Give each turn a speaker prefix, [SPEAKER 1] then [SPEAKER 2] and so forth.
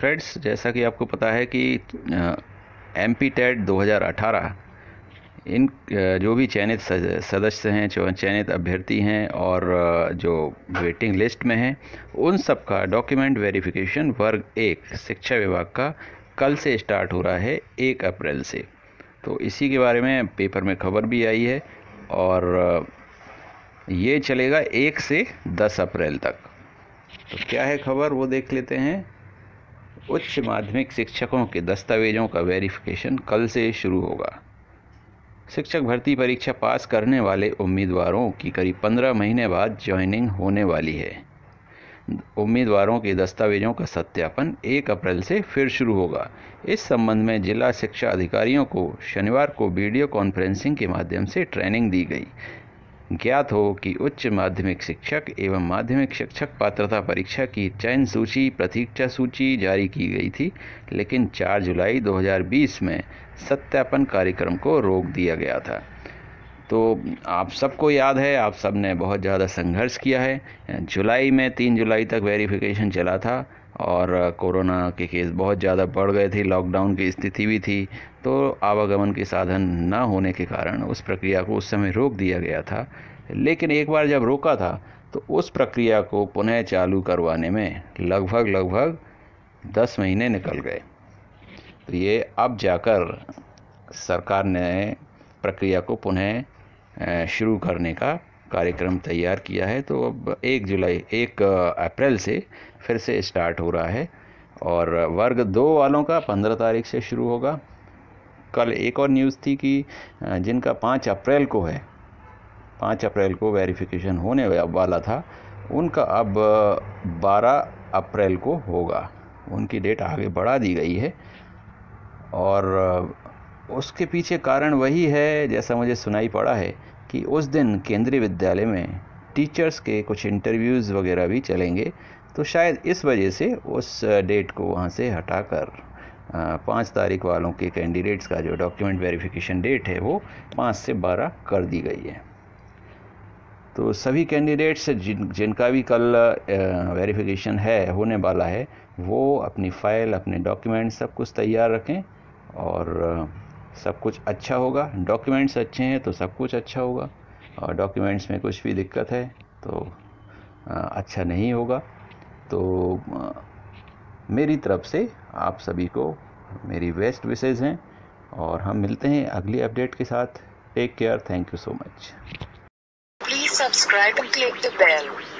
[SPEAKER 1] friends जैसा कि आपको पता है कि एम पी टेट दो इन जो भी चयनित सदस्य हैं जो चयनित अभ्यर्थी हैं और जो वेटिंग लिस्ट में हैं उन सब का डॉक्यूमेंट वेरिफिकेशन वर्ग एक शिक्षा विभाग का कल से स्टार्ट हो रहा है एक अप्रैल से तो इसी के बारे में पेपर में खबर भी आई है और ये चलेगा एक से दस अप्रैल तक तो क्या है खबर वो देख लेते हैं उच्च माध्यमिक शिक्षकों के दस्तावेजों का वेरिफिकेशन कल से शुरू होगा शिक्षक भर्ती परीक्षा पास करने वाले उम्मीदवारों की करीब पंद्रह महीने बाद ज्वाइनिंग होने वाली है उम्मीदवारों के दस्तावेजों का सत्यापन 1 अप्रैल से फिर शुरू होगा इस संबंध में जिला शिक्षा अधिकारियों को शनिवार को वीडियो कॉन्फ्रेंसिंग के माध्यम से ट्रेनिंग दी गई ज्ञात हो कि उच्च माध्यमिक शिक्षक एवं माध्यमिक शिक्षक पात्रता परीक्षा की चयन सूची प्रतीक्षा सूची जारी की गई थी लेकिन 4 जुलाई 2020 में सत्यापन कार्यक्रम को रोक दिया गया था तो आप सबको याद है आप सब ने बहुत ज़्यादा संघर्ष किया है जुलाई में तीन जुलाई तक वेरिफिकेशन चला था और कोरोना के केस बहुत ज़्यादा बढ़ गए थे लॉकडाउन की स्थिति भी थी तो आवागमन के साधन ना होने के कारण उस प्रक्रिया को उस समय रोक दिया गया था लेकिन एक बार जब रोका था तो उस प्रक्रिया को पुनः चालू करवाने में लगभग लगभग दस महीने निकल गए तो ये अब जाकर सरकार ने प्रक्रिया को पुनः शुरू करने का कार्यक्रम तैयार किया है तो अब एक जुलाई एक अप्रैल से फिर से स्टार्ट हो रहा है और वर्ग दो वालों का पंद्रह तारीख से शुरू होगा कल एक और न्यूज़ थी कि जिनका पाँच अप्रैल को है पाँच अप्रैल को वेरिफिकेशन होने वाला था उनका अब बारह अप्रैल को होगा उनकी डेट आगे बढ़ा दी गई है और उसके पीछे कारण वही है जैसा मुझे सुनाई पड़ा है कि उस दिन केंद्रीय विद्यालय में टीचर्स के कुछ इंटरव्यूज़ वगैरह भी चलेंगे तो शायद इस वजह से उस डेट को वहाँ से हटाकर पाँच तारीख वालों के कैंडिडेट्स का जो डॉक्यूमेंट वेरिफिकेशन डेट है वो पाँच से बारह कर दी गई है तो सभी कैंडिडेट्स जिन जिनका भी कल वेरिफिकेशन है होने वाला है वो अपनी फ़ाइल अपने डॉक्यूमेंट सब कुछ तैयार रखें और सब कुछ अच्छा होगा डॉक्यूमेंट्स अच्छे हैं तो सब कुछ अच्छा होगा और डॉक्यूमेंट्स में कुछ भी दिक्कत है तो अच्छा नहीं होगा तो मेरी तरफ से आप सभी को मेरी बेस्ट विशेज़ हैं और हम मिलते हैं अगली अपडेट के साथ take care thank you so much please subscribe and click the bell